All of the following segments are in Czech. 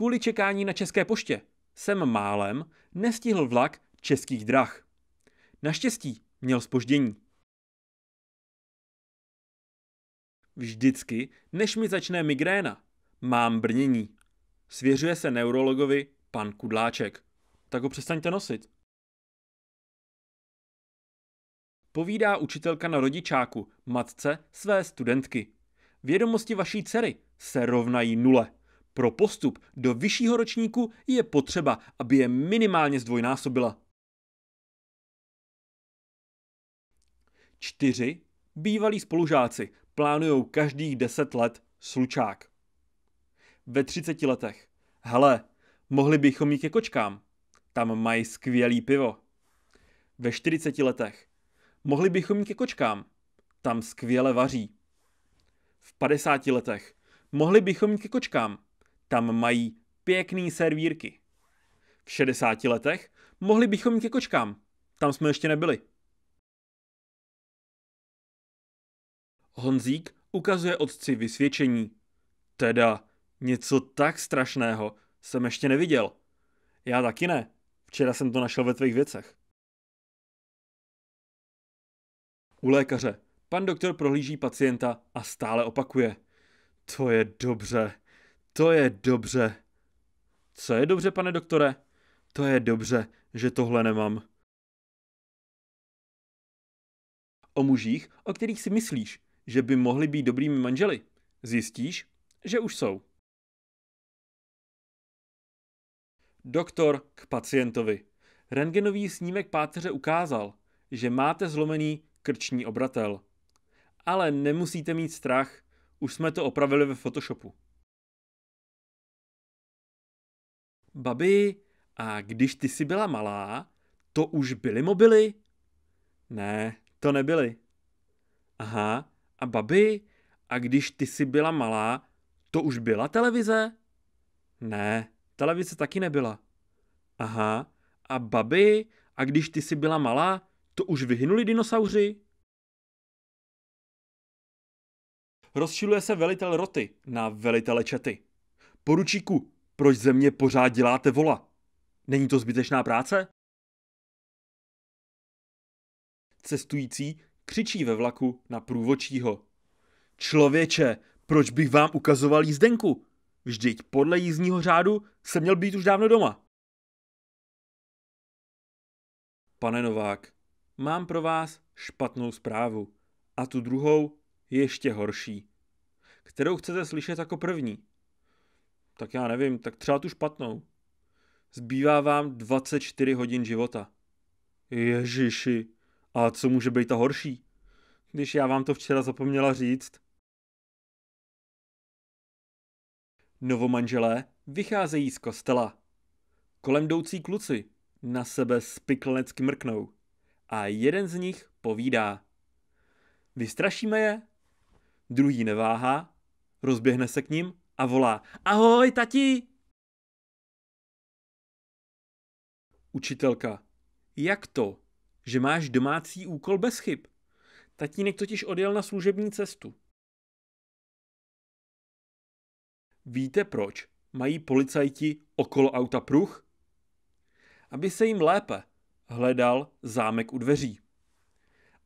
kvůli čekání na České poště jsem málem nestihl vlak českých drah. Naštěstí měl spoždění. Vždycky, než mi začne migréna, mám brnění. Svěřuje se neurologovi pan Kudláček. Tak ho přestaňte nosit. Povídá učitelka na rodičáku, matce své studentky. Vědomosti vaší dcery se rovnají nule. Pro postup do vyššího ročníku je potřeba, aby je minimálně zdvojnásobila. 4. Bývalí spolužáci plánují každých 10 let slučák. Ve 30 letech. Hele, mohli bychom jít ke kočkám. Tam mají skvělý pivo. Ve 40 letech. Mohli bychom jít ke kočkám. Tam skvěle vaří. V 50 letech. Mohli bychom jít ke kočkám tam mají pěkný servírky. V 60 letech mohli bychom jít ke kočkám. Tam jsme ještě nebyli. Honzík ukazuje otci vysvědčení. Teda, něco tak strašného jsem ještě neviděl. Já taky ne. Včera jsem to našel ve tvých věcech. U lékaře. Pan doktor prohlíží pacienta a stále opakuje. To je dobře. To je dobře. Co je dobře, pane doktore? To je dobře, že tohle nemám. O mužích, o kterých si myslíš, že by mohli být dobrými manželi, zjistíš, že už jsou. Doktor k pacientovi. Rengenový snímek páteře ukázal, že máte zlomený krční obratel. Ale nemusíte mít strach, už jsme to opravili ve Photoshopu. babi, a když ty jsi byla malá, to už byly mobily? Ne, to nebyly. Aha, a babi, a když ty jsi byla malá, to už byla televize? Ne, televize taky nebyla. Aha, a babi, a když ty jsi byla malá, to už vyhynuli dinosauři? Rozšiluje se velitel roty na velitele čety. Poručíku, proč ze mě pořád děláte vola? Není to zbytečná práce? Cestující křičí ve vlaku na průvočího. Člověče, proč bych vám ukazoval jízdenku? Vždyť podle jízdního řádu se měl být už dávno doma. Pane Novák, mám pro vás špatnou zprávu. A tu druhou ještě horší. Kterou chcete slyšet jako první? tak já nevím, tak třeba tu špatnou. Zbývá vám 24 hodin života. Ježiši, a co může být ta horší? Když já vám to včera zapomněla říct. Novomanželé vycházejí z kostela. Kolem jdoucí kluci na sebe spiklenecky mrknou a jeden z nich povídá. Vystrašíme je, druhý neváhá, rozběhne se k ním a volá Ahoj, tati! Učitelka. Jak to, že máš domácí úkol bez chyb? Tatínek totiž odjel na služební cestu. Víte proč mají policajti okolo auta pruh? Aby se jim lépe hledal zámek u dveří.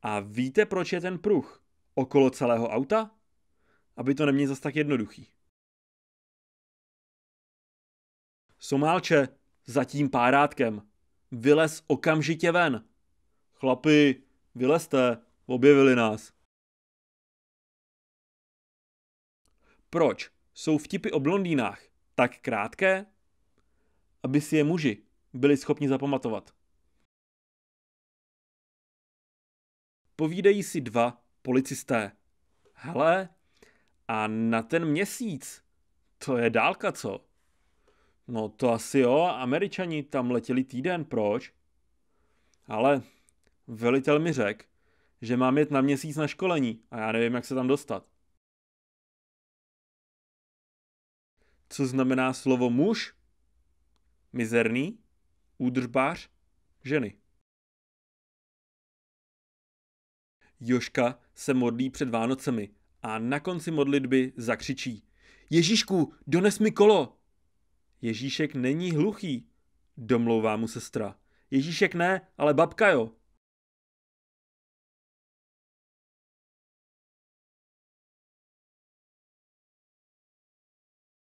A víte, proč je ten pruh okolo celého auta? Aby to neměl zas tak jednoduchý. Somálče, tím párátkem. Vylez okamžitě ven. Chlapi, vylezte, objevili nás. Proč jsou vtipy o blondýnách tak krátké, aby si je muži byli schopni zapamatovat? Povídají si dva policisté. Hele, a na ten měsíc, to je dálka, co? No to asi jo, američani tam letěli týden, proč? Ale velitel mi řekl, že mám jet na měsíc na školení a já nevím, jak se tam dostat. Co znamená slovo muž? Mizerný, údržbář, ženy. Joška se modlí před Vánocemi a na konci modlitby zakřičí Ježíšku, dones mi kolo! Ježíšek není hluchý, domlouvá mu sestra. Ježíšek ne, ale babka jo.